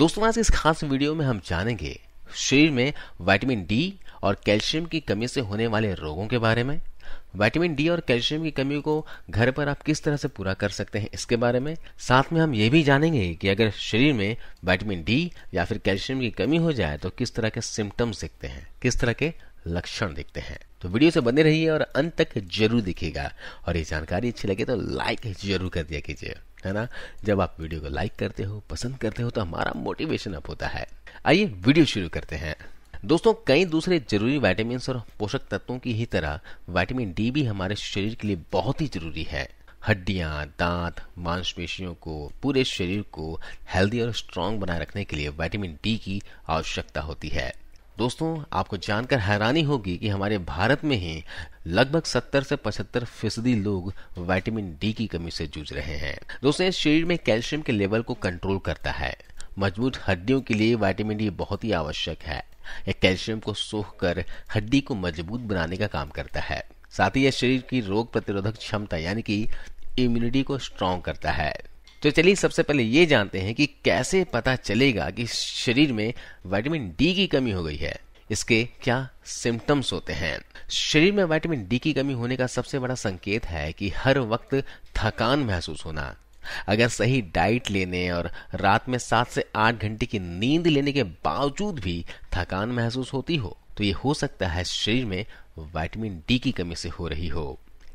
दोस्तों आज इस खास वीडियो में हम जानेंगे शरीर में विटामिन डी और कैल्शियम की कमी से होने वाले रोगों के बारे में विटामिन डी और कैल्शियम की कमी को घर पर आप किस तरह से पूरा कर सकते हैं इसके बारे में साथ में हम ये भी जानेंगे कि अगर शरीर में विटामिन डी या फिर कैल्शियम की कमी हो जाए तो किस तरह के सिम्टम्स दिखते हैं किस तरह के लक्षण दिखते हैं तो वीडियो से बने रहिए और अंत तक जरूर दिखेगा और ये जानकारी अच्छी लगे तो लाइक जरूर कर दिया कीजिए है ना जब आप वीडियो को लाइक करते हो पसंद करते हो तो हमारा मोटिवेशन अप होता है आइए वीडियो शुरू करते हैं दोस्तों कई दूसरे जरूरी वाइटामिन और पोषक तत्वों की ही तरह वाइटामिन डी भी हमारे शरीर के लिए बहुत ही जरूरी है हड्डियां, दांत मांसपेशियों को पूरे शरीर को हेल्दी और स्ट्रांग बनाए रखने के लिए विटामिन डी की आवश्यकता होती है दोस्तों आपको जानकर हैरानी होगी कि हमारे भारत में ही लगभग 70 से 75 फीसदी लोग विटामिन डी की कमी से जूझ रहे हैं दोस्तों शरीर में कैल्शियम के लेवल को कंट्रोल करता है मजबूत हड्डियों के लिए विटामिन डी बहुत ही आवश्यक है यह कैल्शियम को सोख कर हड्डी को मजबूत बनाने का काम करता है साथ ही यह शरीर की रोग प्रतिरोधक क्षमता यानी कि इम्यूनिटी को स्ट्रॉन्ग करता है तो चलिए सबसे पहले ये जानते हैं कि कैसे पता चलेगा कि शरीर में विटामिन डी की कमी हो गई है इसके क्या सिम्टम्स होते हैं शरीर में विटामिन डी की कमी होने का सबसे बड़ा संकेत है कि हर वक्त थकान महसूस होना अगर सही डाइट लेने और रात में सात से आठ घंटे की नींद लेने के बावजूद भी थकान महसूस होती हो तो ये हो सकता है शरीर में विटामिन डी की कमी से हो रही हो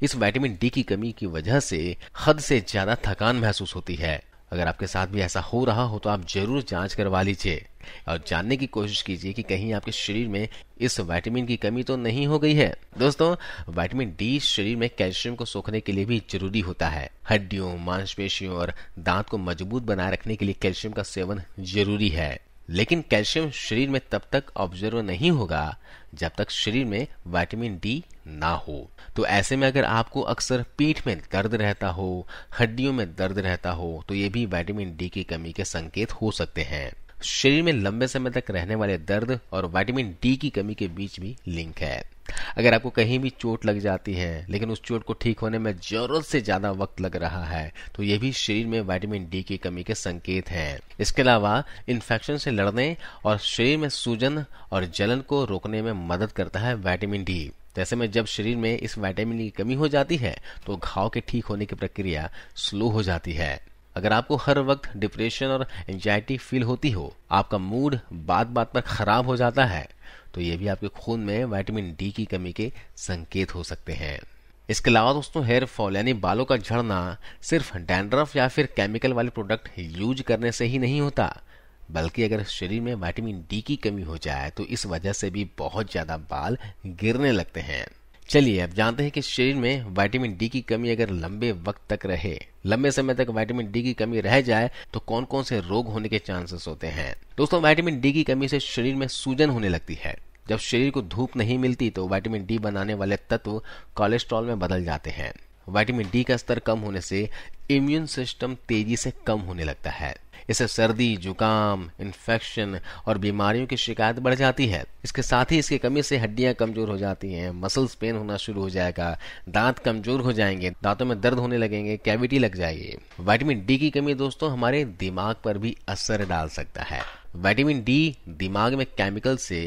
इस विटामिन डी की कमी की वजह से हद से ज्यादा थकान महसूस होती है अगर आपके साथ भी ऐसा हो रहा हो तो आप जरूर जांच करवा लीजिए और जानने की कोशिश कीजिए कि कहीं आपके शरीर में इस विटामिन की कमी तो नहीं हो गई है दोस्तों विटामिन डी शरीर में कैल्शियम को सोखने के लिए भी जरूरी होता है हड्डियों मांसपेशियों और दांत को मजबूत बनाए रखने के लिए कैल्शियम का सेवन जरूरी है लेकिन कैल्शियम शरीर में तब तक ऑब्जर्व नहीं होगा जब तक शरीर में विटामिन डी ना हो तो ऐसे में अगर आपको अक्सर पीठ में दर्द रहता हो हड्डियों में दर्द रहता हो तो ये भी विटामिन डी की कमी के संकेत हो सकते हैं शरीर में लंबे समय तक रहने वाले दर्द और वाइटामिन डी की कमी के बीच भी लिंक है अगर आपको कहीं भी चोट लग जाती है लेकिन उस चोट को ठीक होने में जरूरत से ज्यादा वक्त लग रहा है तो यह भी शरीर में विटामिन डी की कमी के संकेत हैं इसके अलावा इन्फेक्शन से लड़ने और शरीर में सूजन और जलन को रोकने में मदद करता है विटामिन डी ऐसे में जब शरीर में इस विटामिन की कमी हो जाती है तो घाव के ठीक होने की प्रक्रिया स्लो हो जाती है अगर आपको हर वक्त डिप्रेशन और एंजाइटी फील होती हो आपका मूड बात बात पर खराब हो जाता है तो ये भी आपके खून में वाइटामिन डी की कमी के संकेत हो सकते हैं इसके अलावा दोस्तों हेयर फॉल यानी बालों का झड़ना सिर्फ डैंड्रफ या फिर केमिकल वाले प्रोडक्ट यूज करने से ही नहीं होता बल्कि अगर शरीर में विटामिन डी की कमी हो जाए तो इस वजह से भी बहुत ज़्यादा बाल गिरने लगते हैं चलिए अब जानते हैं कि शरीर में विटामिन डी की कमी अगर लंबे वक्त तक रहे लंबे समय तक विटामिन डी की कमी रह जाए तो कौन कौन से रोग होने के चांसेस होते हैं दोस्तों विटामिन डी की कमी से शरीर में सूजन होने लगती है जब शरीर को धूप नहीं मिलती तो विटामिन डी बनाने वाले तत्व कोलेस्ट्रॉल में बदल जाते हैं विटामिन डी का स्तर कम होने से इम्यून सिस्टम तेजी से कम होने लगता है इससे सर्दी जुकाम इन्फेक्शन और बीमारियों की शिकायत बढ़ जाती है इसके साथ ही इसकी कमी से हड्डियां कमजोर हो जाती हैं मसल्स पेन होना शुरू हो जाएगा दांत कमजोर हो जाएंगे दांतों में दर्द होने लगेंगे कैविटी लग जाएगी वाइटामिन डी की कमी दोस्तों हमारे दिमाग पर भी असर डाल सकता है वाइटामिन डी दिमाग में केमिकल से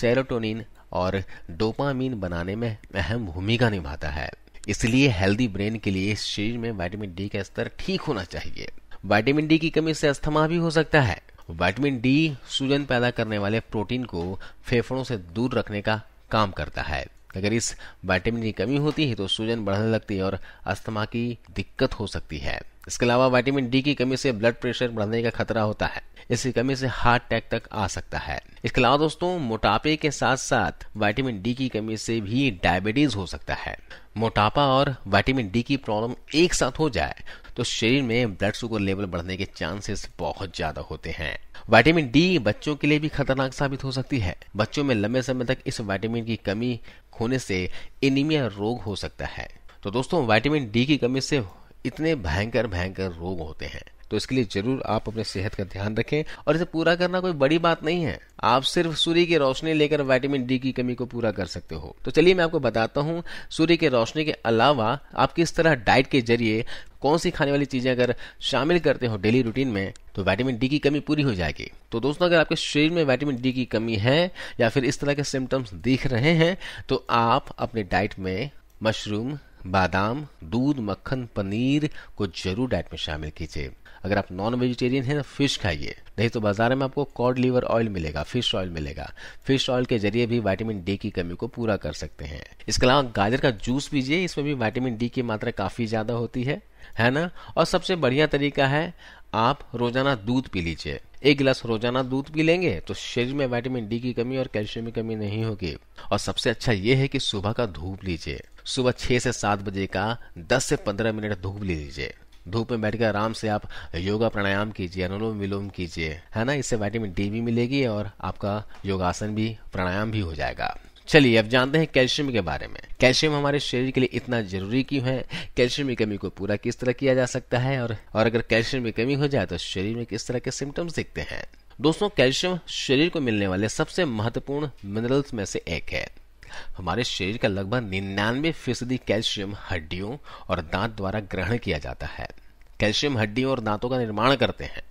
सेरोटोनिन और डोपामीन बनाने में अहम भूमिका निभाता है इसलिए हेल्दी ब्रेन के लिए शरीर में वाइटामिन डी का स्तर ठीक होना चाहिए वाइटामिन डी की कमी से अस्थमा भी हो सकता है वाइटामिन डी सूजन पैदा करने वाले प्रोटीन को फेफड़ों से दूर रखने का काम करता है अगर इस वाइटामिन की कमी होती है तो सूजन बढ़ने लगती है और अस्थमा की दिक्कत हो सकती है इसके अलावा वाइटामिन डी की कमी से ब्लड प्रेशर बढ़ने का खतरा होता है इसकी कमी से हार्ट अटैक तक आ सकता है इसके अलावा दोस्तों मोटापे के साथ साथ वाइटामिन डी की कमी से भी डायबिटीज हो सकता है मोटापा और वाइटामिन डी की प्रॉब्लम एक साथ हो जाए तो शरीर में ब्लड शुगर लेवल बढ़ने के चांसेस बहुत ज्यादा होते हैं वाइटामिन डी बच्चों के लिए भी खतरनाक साबित हो सकती है बच्चों में लंबे समय तक इस वाइटामिन की कमी होने से एनीमिया रोग हो सकता है तो दोस्तों विटामिन डी की कमी से इतने भयंकर भयंकर रोग होते हैं तो इसके लिए जरूर आप अपने सेहत का ध्यान रखें और इसे पूरा करना कोई बड़ी बात नहीं है आप सिर्फ सूर्य की रोशनी लेकर वाइटामिन डी की कमी को पूरा कर सकते हो तो चलिए मैं आपको बताता हूँ सूर्य की रोशनी के अलावा आप किस तरह डाइट के जरिए कौन सी खाने वाली चीजें अगर शामिल करते हो डेली रूटीन में तो वैटामिन डी की कमी पूरी हो जाएगी तो दोस्तों अगर आपके शरीर में वैटामिन डी की कमी है या फिर इस तरह के सिम्टम्स दिख रहे हैं तो आप अपने डाइट में मशरूम बादाम दूध मक्खन पनीर को जरूर डाइट में शामिल कीजिए अगर आप नॉन वेजिटेरियन हैं तो फिश खाइए नहीं तो बाजार में आपको कॉड लीवर ऑयल मिलेगा फिश ऑयल मिलेगा फिश ऑयल के जरिए भी वाइटामिन डी की कमी को पूरा कर सकते हैं इसके अलावा गाजर का जूस पीजिए इसमें भी वाइटामिन डी की मात्रा काफी ज्यादा होती है है ना और सबसे बढ़िया तरीका है आप रोजाना दूध पी लीजिए एक गिलास रोजाना दूध पी लेंगे तो शरीर में वाइटामिन डी की कमी और कैल्शियम की कमी नहीं होगी और सबसे अच्छा ये है कि सुबह का धूप लीजिए सुबह 6 से 7 बजे का 10 से 15 मिनट धूप ले लीजिए धूप में बैठकर आराम से आप योगा प्राणायाम कीजिए अनुलोम विलोम कीजिए है ना इससे वाइटामिन डी भी मिलेगी और आपका योगासन भी प्राणायाम भी हो जाएगा चलिए अब जानते हैं कैल्शियम के बारे में कैल्शियम हमारे शरीर के लिए इतना जरूरी क्यों है कैल्शियम की कमी को पूरा किस तरह किया जा सकता है और और अगर कैल्शियम की कमी हो जाए तो शरीर में किस तरह के सिम्टम्स दिखते हैं दोस्तों कैल्शियम शरीर को मिलने वाले सबसे महत्वपूर्ण मिनरल्स में से एक है हमारे शरीर का लगभग निन्यानवे फीसदी कैल्शियम हड्डियों और दांत द्वारा ग्रहण किया जाता है कैल्शियम हड्डियों और दांतों का निर्माण करते हैं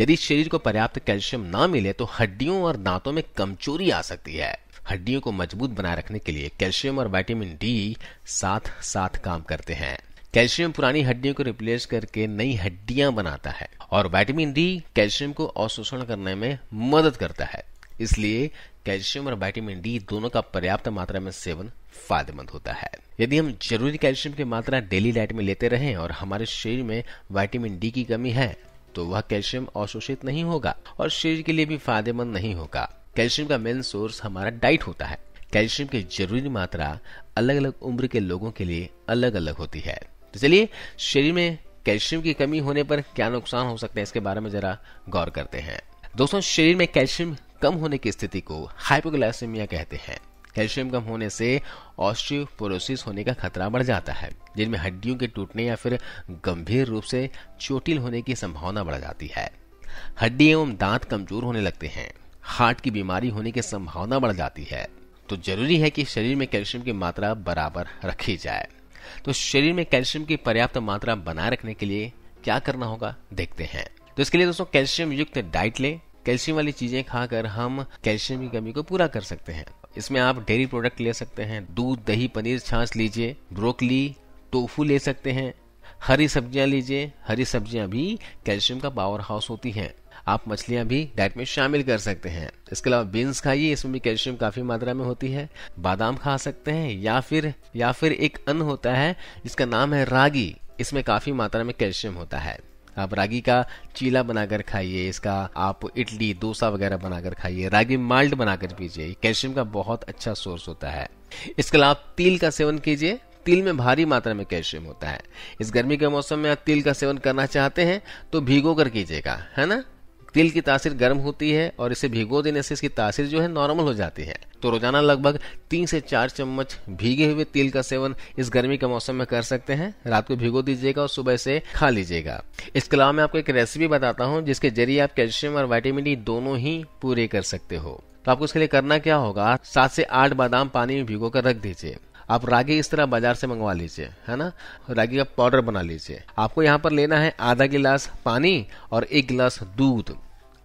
यदि शरीर को पर्याप्त कैल्शियम ना मिले तो हड्डियों और दांतों में कमजोरी आ सकती है हड्डियों को मजबूत बनाए रखने के लिए कैल्शियम और विटामिन डी साथ साथ काम करते हैं कैल्शियम पुरानी हड्डियों को रिप्लेस करके नई हड्डियां बनाता है और विटामिन डी कैल्शियम को अवशोषण करने में मदद करता है इसलिए कैल्शियम और विटामिन डी दोनों का पर्याप्त मात्रा में सेवन फायदेमंद होता है यदि हम जरूरी कैल्शियम की मात्रा डेली डाइट में लेते रहें और हमारे शरीर में विटामिन डी की कमी है तो वह कैल्शियम अवशोषित नहीं होगा और शरीर के लिए भी फायदेमंद नहीं होगा कैल्शियम का मेन सोर्स हमारा डाइट होता है कैल्शियम की जरूरी मात्रा अलग अलग उम्र के लोगों के लिए अलग अलग होती है तो चलिए शरीर में कैल्शियम की कमी होने पर क्या नुकसान हो सकते हैं इसके बारे में जरा गौर करते हैं दोस्तों शरीर में कैल्शियम कम होने की स्थिति को हाइपोग्लाइसेमिया कहते हैं कैल्शियम कम होने से ऑस्ट्रियोपोरोसिस होने का खतरा बढ़ जाता है जिनमें हड्डियों के टूटने या फिर गंभीर रूप से चोटिल होने की संभावना बढ़ जाती है हड्डी एवं दांत कमजोर होने लगते हैं हार्ट की बीमारी होने की संभावना बढ़ जाती है तो जरूरी है कि शरीर में कैल्शियम की मात्रा बराबर रखी जाए तो शरीर में कैल्शियम की पर्याप्त मात्रा बनाए रखने के लिए क्या करना होगा देखते हैं तो इसके लिए दोस्तों कैल्शियम युक्त डाइट लें कैल्शियम वाली चीजें खाकर हम कैल्शियम की कमी को पूरा कर सकते हैं इसमें आप डेयरी प्रोडक्ट ले सकते हैं दूध दही पनीर छाछ लीजिए ब्रोकली टोफू ले सकते हैं हरी सब्जियां लीजिए हरी सब्जियां भी कैल्शियम का पावर हाउस होती हैं आप मछलियां भी डाइट में शामिल कर सकते हैं इसके अलावा बीन्स खाइए इसमें भी कैल्शियम काफी मात्रा में होती है बादाम खा सकते हैं या फिर या फिर एक अन्न होता है जिसका नाम है रागी इसमें काफी मात्रा में कैल्शियम होता है आप रागी का चीला बनाकर खाइए इसका आप इडली डोसा वगैरह बनाकर खाइए रागी माल्ट बनाकर पीजिए कैल्शियम का बहुत अच्छा सोर्स होता है इसके अलावा तिल का सेवन कीजिए तिल में भारी मात्रा में कैल्शियम होता है इस गर्मी के मौसम में आप तिल का सेवन करना चाहते हैं तो भिगो कर कीजिएगा है ना तिल की तासीर गर्म होती है और इसे भिगो देने से इसकी तासीर जो है नॉर्मल हो जाती है तो रोजाना लगभग तीन से चार चम्मच भीगे हुए तिल का सेवन इस गर्मी के मौसम में कर सकते हैं रात को भिगो दीजिएगा और सुबह से खा लीजिएगा इसके अलावा मैं आपको एक रेसिपी बताता हूँ जिसके जरिए आप कैल्शियम और वाइटामिन डी दोनों ही पूरे कर सकते हो तो आपको इसके लिए करना क्या होगा सात से आठ बादाम पानी में भिगो कर रख दीजिए आप रागी इस तरह बाजार से मंगवा लीजिए है ना रागी का पाउडर बना लीजिए आपको यहाँ पर लेना है आधा गिलास पानी और एक गिलास दूध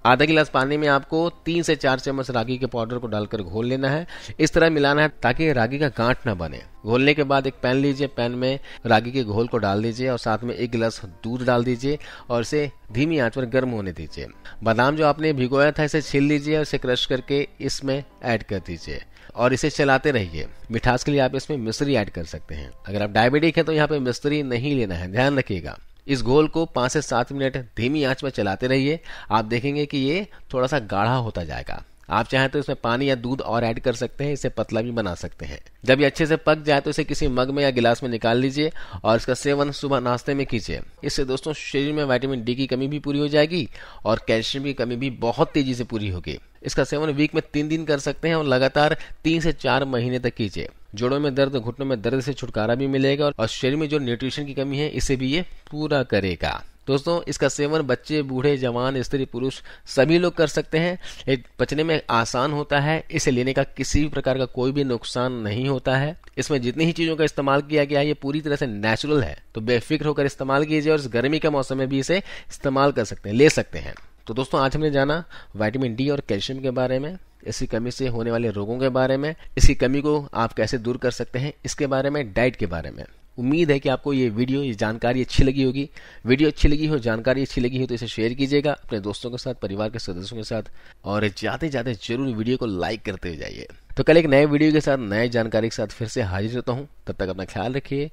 आधा गिलास पानी में आपको तीन से चार चम्मच रागी के पाउडर को डालकर घोल लेना है इस तरह मिलाना है ताकि रागी का गांठ ना बने घोलने के बाद एक पैन लीजिए पैन में रागी के घोल को डाल दीजिए और साथ में एक गिलास दूध डाल दीजिए और इसे धीमी आंच पर गर्म होने दीजिए बादाम जो आपने भिगोया था इसे छील लीजिए और इसे क्रश करके इसमें ऐड कर दीजिए और इसे चलाते रहिए मिठास के लिए आप इसमें मिश्री ऐड कर सकते हैं अगर आप डायबिटिक हैं तो यहाँ पे मिश्री नहीं लेना है ध्यान रखिएगा इस घोल को पाँच से सात मिनट धीमी आंच में चलाते रहिए आप देखेंगे कि ये थोड़ा सा गाढ़ा होता जाएगा आप चाहें तो इसमें पानी या दूध और ऐड कर सकते हैं इसे पतला भी बना सकते हैं जब ये अच्छे से पक जाए तो इसे किसी मग में या गिलास में निकाल लीजिए और इसका सेवन सुबह नाश्ते में कीजिए इससे दोस्तों शरीर में वाइटामिन डी की कमी भी पूरी हो जाएगी और कैल्शियम की कमी भी बहुत तेजी से पूरी होगी इसका सेवन वीक में तीन दिन कर सकते हैं और लगातार तीन से चार महीने तक कीजिए जोड़ों में दर्द घुटनों में दर्द से छुटकारा भी मिलेगा और शरीर में जो न्यूट्रिशन की कमी है इसे भी ये पूरा करेगा दोस्तों इसका सेवन बच्चे बूढ़े जवान स्त्री पुरुष सभी लोग कर सकते हैं एक पचने में आसान होता है इसे लेने का किसी भी प्रकार का कोई भी नुकसान नहीं होता है इसमें जितनी ही चीजों का इस्तेमाल किया गया है ये पूरी तरह से नेचुरल है तो बेफिक्र होकर इस्तेमाल कीजिए और इस गर्मी के मौसम में भी इसे इस्तेमाल कर सकते हैं ले सकते हैं तो दोस्तों आज हमने जाना वाइटामिन डी और कैल्शियम के बारे में इसी कमी से होने वाले रोगों के बारे में इसी कमी को आप कैसे दूर कर सकते हैं इसके बारे में डाइट के बारे में उम्मीद है कि आपको ये वीडियो ये जानकारी अच्छी लगी होगी वीडियो अच्छी लगी हो जानकारी अच्छी लगी हो तो इसे शेयर कीजिएगा अपने दोस्तों के साथ परिवार के सदस्यों के साथ और ज़्यादा ज़्यादा जरूर वीडियो को लाइक करते जाइए तो कल एक नए वीडियो के साथ नए जानकारी के साथ फिर से हाजिर होता हूँ तब तक अपना ख्याल रखिए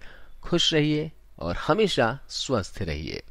खुश रहिए और हमेशा स्वस्थ रहिए